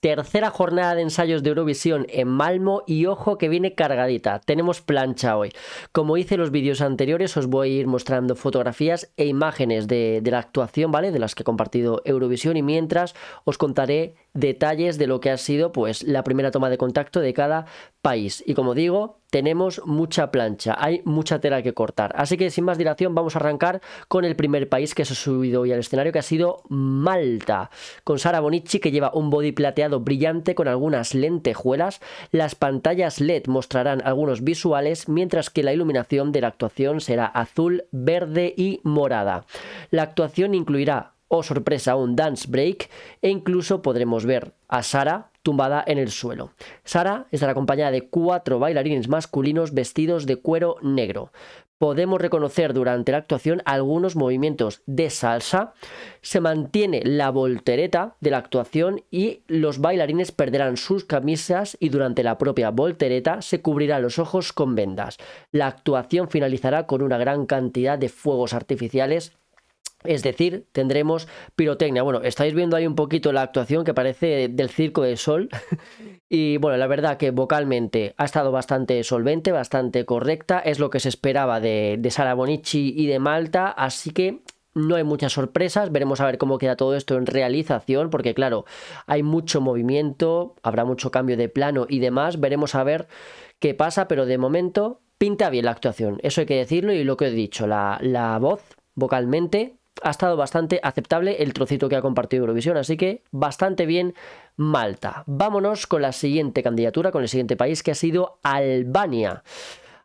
Tercera jornada de ensayos de Eurovisión en Malmo y ojo que viene cargadita. Tenemos plancha hoy. Como hice en los vídeos anteriores, os voy a ir mostrando fotografías e imágenes de, de la actuación, ¿vale? De las que he compartido Eurovisión y mientras os contaré detalles de lo que ha sido pues la primera toma de contacto de cada país. Y como digo, tenemos mucha plancha, hay mucha tela que cortar. Así que sin más dilación vamos a arrancar con el primer país que se ha subido hoy al escenario, que ha sido Malta, con Sara Bonici que lleva un body plateado brillante con algunas lentejuelas. Las pantallas LED mostrarán algunos visuales, mientras que la iluminación de la actuación será azul, verde y morada. La actuación incluirá o sorpresa, un dance break e incluso podremos ver a Sara tumbada en el suelo. Sara estará acompañada de cuatro bailarines masculinos vestidos de cuero negro. Podemos reconocer durante la actuación algunos movimientos de salsa. Se mantiene la voltereta de la actuación y los bailarines perderán sus camisas y durante la propia voltereta se cubrirán los ojos con vendas. La actuación finalizará con una gran cantidad de fuegos artificiales es decir, tendremos pirotecnia. Bueno, estáis viendo ahí un poquito la actuación que parece del Circo de Sol. y bueno, la verdad que vocalmente ha estado bastante solvente, bastante correcta. Es lo que se esperaba de, de Sara Bonici y de Malta. Así que no hay muchas sorpresas, veremos a ver cómo queda todo esto en realización, porque claro, hay mucho movimiento, habrá mucho cambio de plano y demás, veremos a ver qué pasa, pero de momento pinta bien la actuación, eso hay que decirlo y lo que he dicho, la voz vocalmente ha estado bastante aceptable el trocito que ha compartido Eurovisión, así que bastante bien Malta. Vámonos con la siguiente candidatura, con el siguiente país que ha sido Albania.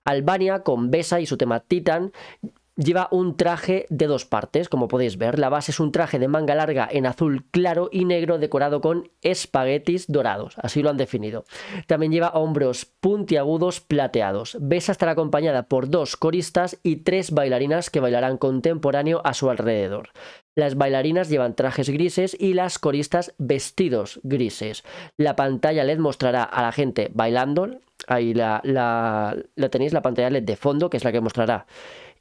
Albania con Besa y su tema Titan Lleva un traje de dos partes, como podéis ver. La base es un traje de manga larga en azul claro y negro decorado con espaguetis dorados, así lo han definido. También lleva hombros puntiagudos plateados. Besa estará acompañada por dos coristas y tres bailarinas que bailarán contemporáneo a su alrededor. Las bailarinas llevan trajes grises y las coristas vestidos grises. La pantalla LED mostrará a la gente bailando ahí la, tenéis, la pantalla LED de fondo, que es la que mostrará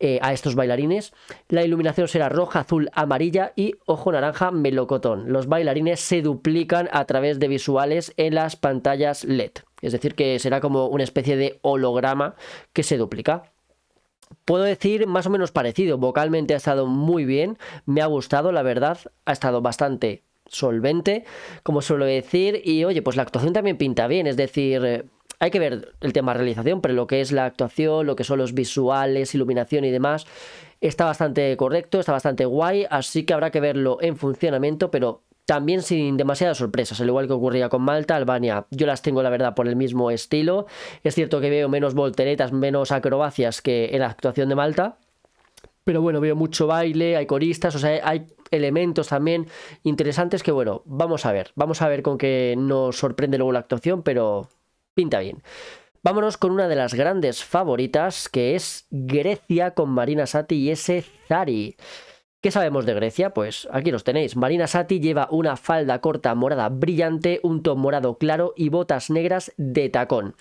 eh, a estos bailarines. La iluminación será roja, azul, amarilla y ojo naranja melocotón. Los bailarines se duplican a través de visuales en las pantallas LED. Es decir, que será como una especie de holograma que se duplica puedo decir más o menos parecido. Vocalmente ha estado muy bien, me ha gustado, la verdad, ha estado bastante solvente, como suelo decir, y oye, pues la actuación también pinta bien, es decir, eh, hay que ver el tema realización, pero lo que es la actuación, lo que son los visuales, iluminación y demás, está bastante correcto, está bastante guay, así que habrá que verlo en funcionamiento, pero también sin demasiadas sorpresas, al igual que ocurría con Malta, Albania. Yo las tengo, la verdad, por el mismo estilo. Es cierto que veo menos volteretas, menos acrobacias que en la actuación de Malta. Pero bueno, veo mucho baile, hay coristas, o sea, hay elementos también interesantes que, bueno, vamos a ver. Vamos a ver con qué nos sorprende luego la actuación, pero pinta bien. Vámonos con una de las grandes favoritas, que es Grecia con Marina Sati y ese Zari. ¿Qué sabemos de Grecia? Pues aquí los tenéis. Marina Sati lleva una falda corta morada brillante, un top morado claro y botas negras de tacón.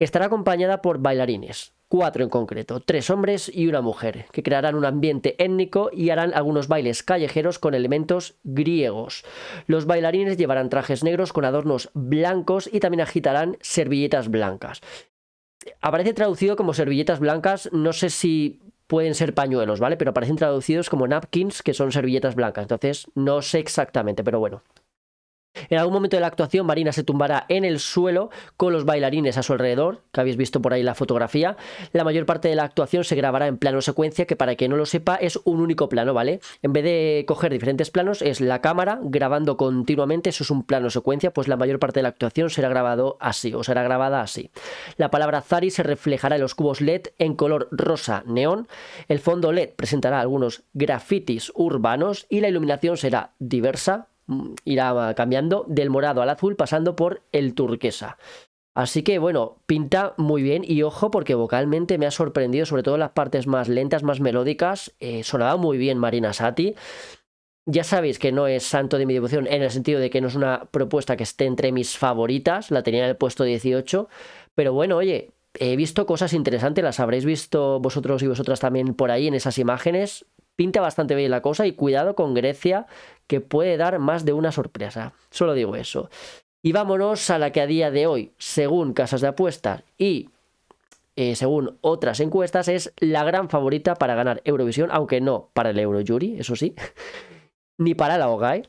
Estará acompañada por bailarines cuatro en concreto, tres hombres y una mujer, que crearán un ambiente étnico y harán algunos bailes callejeros con elementos griegos. Los bailarines llevarán trajes negros con adornos blancos y también agitarán servilletas blancas. Aparece traducido como servilletas blancas, no sé si pueden ser pañuelos, ¿vale? Pero aparecen traducidos como napkins, que son servilletas blancas. Entonces, no sé exactamente, pero bueno, en algún momento de la actuación, Marina se tumbará en el suelo con los bailarines a su alrededor, que habéis visto por ahí la fotografía. La mayor parte de la actuación se grabará en plano secuencia, que para quien no lo sepa es un único plano, ¿vale? En vez de coger diferentes planos, es la cámara grabando continuamente, eso es un plano secuencia, pues la mayor parte de la actuación será grabado así, o será grabada así. La palabra Zari se reflejará en los cubos LED en color rosa neón. El fondo LED presentará algunos grafitis urbanos y la iluminación será diversa, Mm, irá cambiando del morado al azul pasando por el turquesa. Así que bueno, pinta muy bien y ojo porque vocalmente me ha sorprendido, sobre todo las partes más lentas, más melódicas, eh, sonaba muy bien Marina Sati. Ya sabéis que no es santo de mi devoción en el sentido de que no es una propuesta que esté entre mis favoritas, la tenía en el puesto 18, pero bueno, oye, he visto cosas interesantes, las habréis visto vosotros y vosotras también por ahí en esas imágenes, pinta bastante bien la cosa y cuidado con Grecia, que puede dar más de una sorpresa. Solo digo eso. Y vámonos a la que a día de hoy, según casas de apuestas y eh, según otras encuestas, es la gran favorita para ganar Eurovisión, aunque no para el Eurojury, eso sí, ni para la OGAE,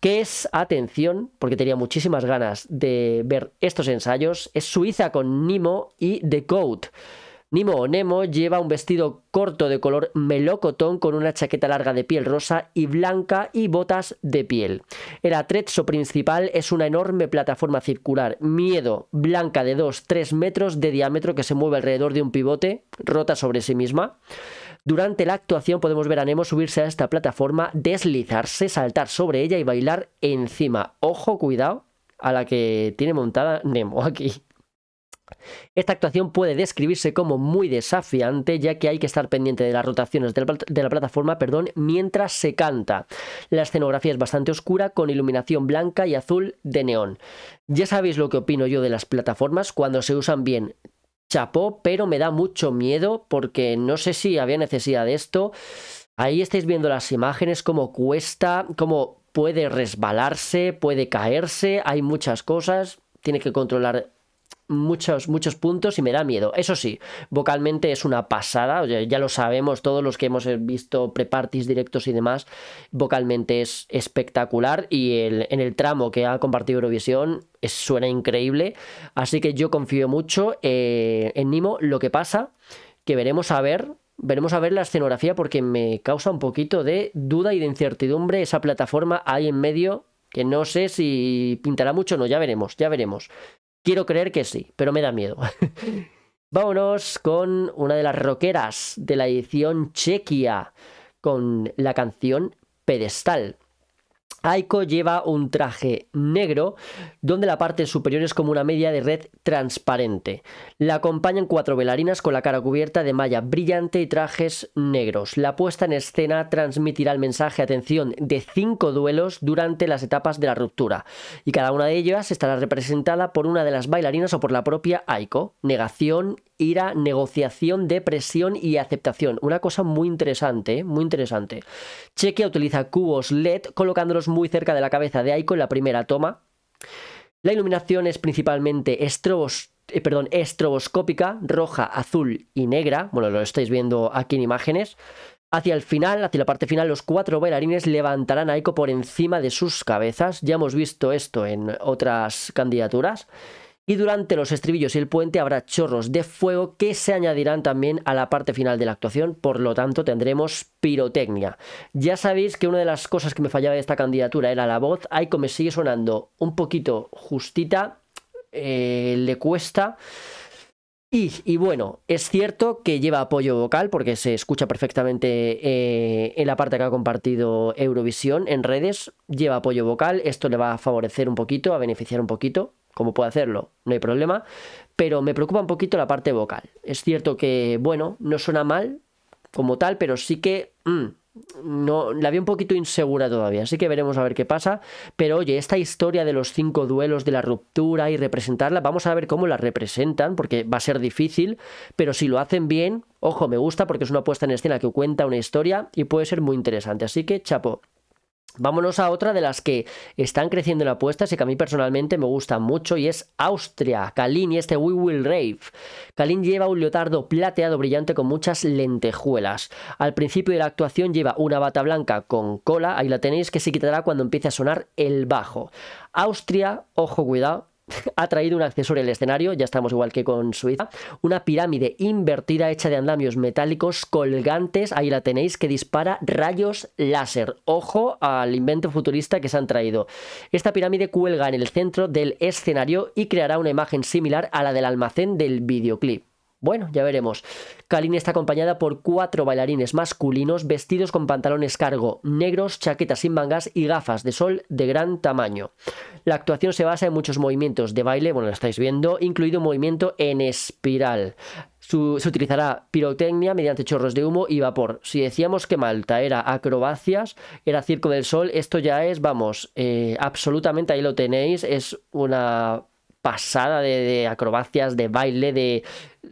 que es, atención, porque tenía muchísimas ganas de ver estos ensayos, es Suiza con Nimo y The Code. Nimo o Nemo lleva un vestido corto de color melocotón con una chaqueta larga de piel rosa y blanca y botas de piel. El atrezzo principal es una enorme plataforma circular, miedo, blanca de 2-3 metros de diámetro que se mueve alrededor de un pivote, rota sobre sí misma. Durante la actuación podemos ver a Nemo subirse a esta plataforma, deslizarse, saltar sobre ella y bailar encima. Ojo, cuidado a la que tiene montada Nemo aquí. Esta actuación puede describirse como muy desafiante, ya que hay que estar pendiente de las rotaciones de la, plataforma perdón, mientras se canta. La escenografía es bastante oscura, con iluminación blanca y azul de neón. Ya sabéis lo que opino yo de las plataformas cuando se usan bien. Chapó, pero me da mucho miedo porque no sé si había necesidad de esto. Ahí estáis viendo las imágenes, cómo cuesta, cómo puede resbalarse, puede caerse, hay muchas cosas. Tiene que controlar muchos, muchos puntos y me da miedo. Eso sí, vocalmente es una pasada, ya lo sabemos todos los que hemos eh, visto pre directos y demás, vocalmente es espectacular y en el tramo que ha compartido Eurovisión suena increíble, así que yo confío mucho eh, en Nimo, lo que pasa que veremos a ver veremos a ver la escenografía porque me causa un poquito de duda y de incertidumbre esa plataforma ahí en medio que no sé si pintará mucho o no, ya veremos, ya veremos. Quiero creer que sí, pero me da miedo. Vámonos con una de las roqueras de la edición chequia, con la canción Pedestal. Aiko lleva un traje negro donde la parte superior es como una media de red transparente. La acompañan cuatro bailarinas con la cara cubierta de malla brillante y trajes negros. La puesta en escena transmitirá el mensaje, atención, de cinco duelos durante las etapas de la ruptura y cada una de ellas estará representada por una de las bailarinas o por la propia Aiko. Negación, ira, negociación, depresión y aceptación. Una cosa muy interesante, ¿eh? muy interesante. Chequia utiliza cubos LED colocándolos muy cerca de la cabeza de Aiko en la primera toma. La iluminación es principalmente eh, estroboscópica, roja, azul y negra. Bueno, lo estáis viendo aquí en imágenes. Hacia el final, hacia la parte final, los cuatro bailarines levantarán a Aiko por encima de sus cabezas. Ya hemos visto esto en otras candidaturas y durante los estribillos y el puente habrá chorros de fuego que se añadirán también a la parte final de la actuación, por lo tanto tendremos pirotecnia. Ya sabéis que una de las cosas que me fallaba de esta candidatura era la voz, ahí como me sigue sonando un poquito justita, eh, le cuesta... Y, bueno, es cierto que lleva apoyo vocal porque se escucha perfectamente eh, en la parte que ha compartido Eurovisión en redes. Lleva apoyo vocal, esto le va a favorecer un poquito, a beneficiar un poquito, como puede hacerlo, no hay problema, pero me preocupa un poquito la parte vocal. Es cierto que, bueno, no suena mal como tal, pero sí que... Mm, no, la veo un poquito insegura todavía, así que veremos a ver qué pasa. Pero oye, esta historia de los cinco duelos, de la ruptura y representarla, vamos a ver cómo la representan, porque va a ser difícil, pero si lo hacen bien, ojo, me gusta porque es una puesta en escena que cuenta una historia y puede ser muy interesante, así que chapo. Vámonos a otra de las que están creciendo en apuestas y que a mí personalmente me gusta mucho y es Austria, Kalin y este We Will Rave. Kalin lleva un leotardo plateado brillante con muchas lentejuelas. Al principio de la actuación lleva una bata blanca con cola, ahí la tenéis, que se quitará cuando empiece a sonar el bajo. Austria, ojo cuidado, ha traído un accesorio al escenario, ya estamos igual que con Suiza, una pirámide invertida hecha de andamios metálicos colgantes, ahí la tenéis, que dispara rayos láser. Ojo al invento futurista que se han traído. Esta pirámide cuelga en el centro del escenario y creará una imagen similar a la del almacén del videoclip. Bueno, ya veremos. Kalin está acompañada por cuatro bailarines masculinos vestidos con pantalones cargo, negros, chaquetas sin mangas y gafas de sol de gran tamaño. La actuación se basa en muchos movimientos de baile, bueno, lo estáis viendo, incluido un movimiento en espiral. se utilizará pirotecnia mediante chorros de humo y vapor. Si decíamos que Malta era acrobacias, era Circo del Sol, esto ya es, vamos, eh, absolutamente ahí lo tenéis, es una pasada de, acrobacias, de baile, de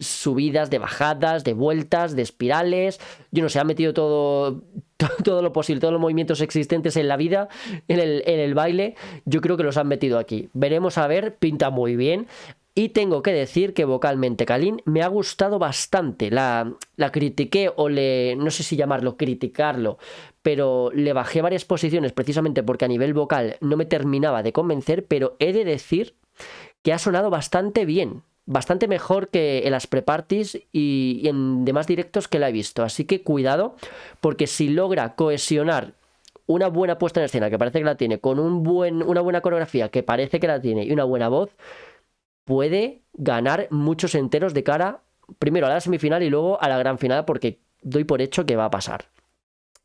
subidas, de bajadas, de vueltas, de espirales. Yo no sé, ha metido todo, todo lo posible, todos los movimientos existentes en la vida, en el, baile, yo creo que los han metido aquí. Veremos a ver, pinta muy bien. Y tengo que decir que vocalmente Kalin me ha gustado bastante. La, la critiqué o le. no sé si llamarlo, criticarlo, pero le bajé varias posiciones precisamente porque a nivel vocal no me terminaba de convencer, pero he de decir que ha sonado bastante bien. Bastante mejor que en las pre y, y en demás directos que la he visto. Así que cuidado, porque si logra cohesionar una buena puesta en escena que parece que la tiene, con un buen, una buena coreografía que parece que la tiene y una buena voz, puede ganar muchos enteros de cara primero a la semifinal y luego a la gran final, porque doy por hecho que va a pasar.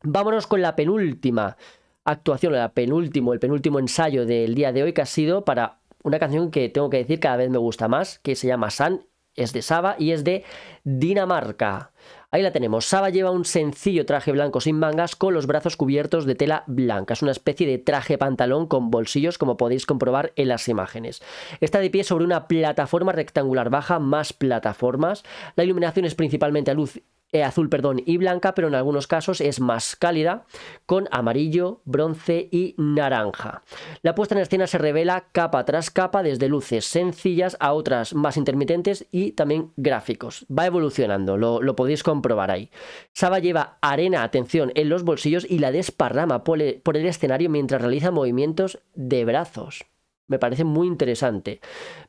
Vámonos con la penúltima actuación, la penúltimo, el penúltimo ensayo del día de hoy, que ha sido para una canción que tengo que decir cada vez me gusta más, que se llama San, es de Saba y es de Dinamarca. Ahí la tenemos. Saba lleva un sencillo traje blanco sin mangas con los brazos cubiertos de tela blanca. Es una especie de traje pantalón con bolsillos como podéis comprobar en las imágenes. Está de pie sobre una plataforma rectangular baja, más plataformas. La iluminación es principalmente a luz eh, azul perdón, y blanca, pero en algunos casos es más cálida, con amarillo, bronce y naranja. La puesta en escena se revela capa tras capa, desde luces sencillas a otras más intermitentes y también gráficos. Va evolucionando, lo, lo podéis comprobar Probar ahí. Saba lleva arena, atención, en los bolsillos y la desparrama por el, escenario mientras realiza movimientos de brazos. Me parece muy interesante.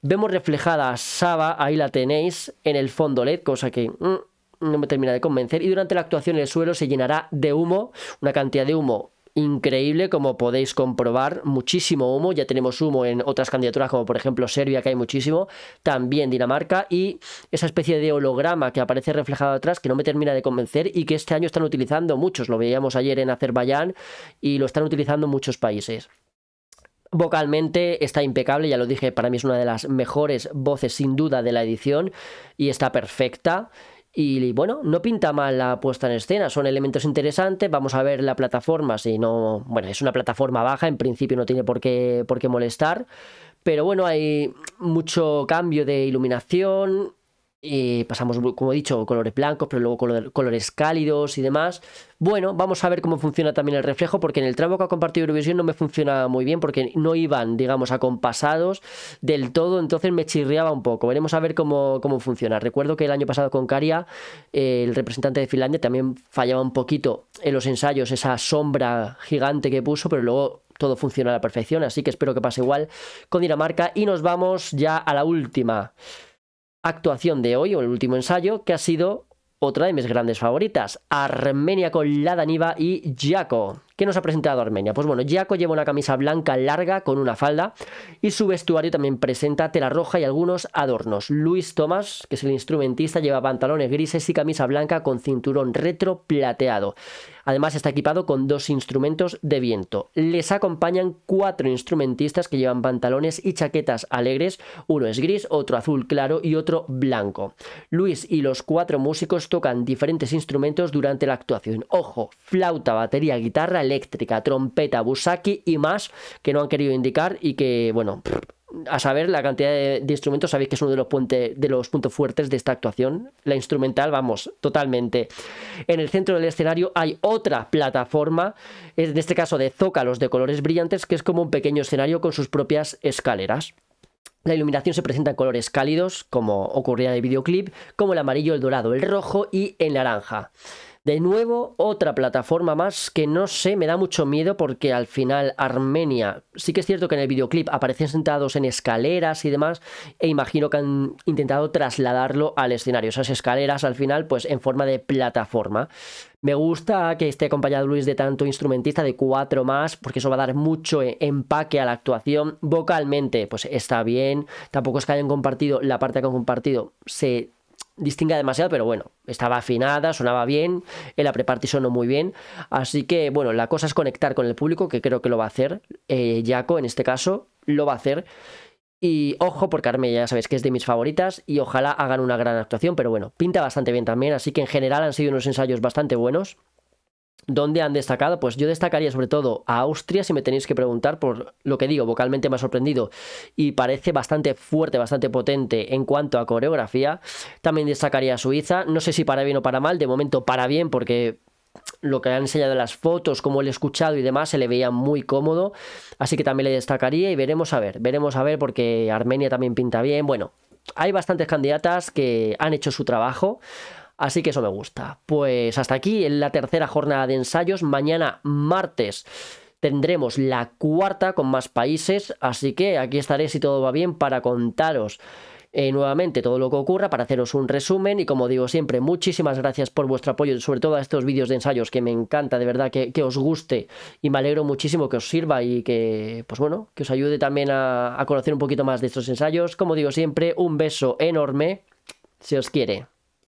Vemos reflejada a Saba, ahí la tenéis, en el fondo LED, cosa que mm, no me termina de convencer. Y durante la actuación el suelo se llenará de humo, una cantidad de humo increíble, como podéis comprobar, muchísimo humo, ya tenemos humo en otras candidaturas como por ejemplo Serbia, que hay muchísimo, también Dinamarca, y esa especie de holograma que aparece reflejado atrás, que no me termina de convencer y que este año están utilizando muchos, lo veíamos ayer en Azerbaiyán y lo están utilizando muchos países. Vocalmente está impecable, ya lo dije, para mí es una de las mejores voces sin duda de la edición y está perfecta. Y bueno, no pinta mal la puesta en escena, son elementos interesantes, vamos a ver la plataforma, si no, bueno, es una plataforma baja, en principio no tiene por qué, por qué molestar, pero bueno, hay mucho cambio de iluminación, eh, pasamos, como he dicho, colores blancos, pero luego colores cálidos y demás. Bueno, vamos a ver cómo funciona también el reflejo, porque en el tramo que ha compartido Eurovisión no me funcionaba muy bien, porque no iban, digamos, acompasados del todo, entonces me chirriaba un poco. Veremos a ver cómo, cómo funciona. Recuerdo que el año pasado con Caria, eh, el representante de Finlandia, también fallaba un poquito en los ensayos esa sombra gigante que puso, pero luego todo funciona a la perfección, así que espero que pase igual con Dinamarca y nos vamos ya a la última actuación de hoy, o el último ensayo, que ha sido otra de mis grandes favoritas, Armenia con la Daniva y Jaco, ¿Qué nos ha presentado Armenia? Pues bueno, Jaco lleva una camisa blanca larga con una falda y su vestuario también presenta tela roja y algunos adornos. Luis Tomás, que es el instrumentista, lleva pantalones grises y camisa blanca con cinturón retro plateado. Además está equipado con dos instrumentos de viento. Les acompañan cuatro instrumentistas que llevan pantalones y chaquetas alegres. Uno es gris, otro azul claro y otro blanco. Luis y los cuatro músicos tocan diferentes instrumentos durante la actuación. Ojo, flauta, batería, guitarra eléctrica, trompeta, busaki y más que no han querido indicar y que, bueno, a saber la cantidad de, instrumentos, sabéis que es uno de los, de los puntos fuertes de esta actuación. La instrumental, vamos, totalmente. En el centro del escenario hay otra plataforma, en este caso de zócalos de colores brillantes, que es como un pequeño escenario con sus propias escaleras. La iluminación se presenta en colores cálidos, como ocurría en el videoclip, como el amarillo, el dorado, el rojo y el naranja. De nuevo, otra plataforma más que no sé, me da mucho miedo porque al final Armenia, sí que es cierto que en el videoclip aparecen sentados en escaleras y demás, e imagino que han intentado trasladarlo al escenario, esas escaleras al final pues en forma de plataforma. Me gusta que esté acompañado Luis de tanto instrumentista, de cuatro más, porque eso va a dar mucho e-, empaque a la actuación. Vocalmente, pues está bien. Tampoco es que hayan compartido la parte que han compartido. Se distinga demasiado, pero bueno, estaba afinada, sonaba bien, la preparty sonó muy bien, así que bueno, la cosa es conectar con el público, que creo que lo va a hacer, eh, Jaco en este caso lo va a hacer, y ojo, por carme ya sabéis que es de mis favoritas, y ojalá hagan una gran actuación, pero bueno, pinta bastante bien también, así que en general han sido unos ensayos bastante buenos, ¿Dónde han destacado? Pues yo destacaría sobre todo a Austria, si me tenéis que preguntar, por lo que digo, vocalmente me ha sorprendido y parece bastante fuerte, bastante potente en cuanto a coreografía. También destacaría a Suiza, no sé si para bien o para mal, de momento para bien porque lo que han enseñado las fotos, como el escuchado y demás, se le veía muy cómodo, así que también le destacaría y veremos a ver, veremos a ver porque Armenia también pinta bien, bueno. Hay bastantes candidatas que han hecho su trabajo, Así que eso me gusta. Pues hasta aquí en la tercera jornada de ensayos. Mañana martes tendremos la cuarta con más países. Así que aquí estaré si todo va bien para contaros. Eh, nuevamente todo lo que ocurra para haceros un resumen y como digo siempre muchísimas gracias por vuestro apoyo sobre todo a estos vídeos de ensayos que me encanta de verdad que, os guste y me alegro muchísimo que os sirva y que pues bueno que os ayude también a, conocer un poquito más de estos ensayos como digo siempre un beso enorme se si os quiere